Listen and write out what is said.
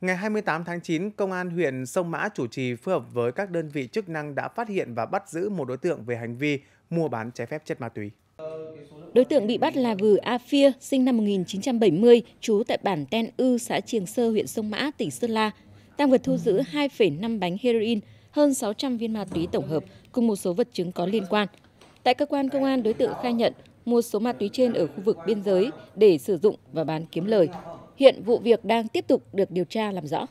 Ngày 28 tháng 9, Công an huyện Sông Mã chủ trì phối hợp với các đơn vị chức năng đã phát hiện và bắt giữ một đối tượng về hành vi mua bán trái phép chất ma túy. Đối tượng bị bắt là Vừ A Phia, sinh năm 1970, trú tại bản Ten Ư, xã Triềng Sơ, huyện Sông Mã, tỉnh Sơn La. Tăng vật thu giữ 2,5 bánh heroin, hơn 600 viên ma túy tổng hợp cùng một số vật chứng có liên quan. Tại cơ quan công an, đối tượng khai nhận mua số ma túy trên ở khu vực biên giới để sử dụng và bán kiếm lời. Hiện vụ việc đang tiếp tục được điều tra làm rõ.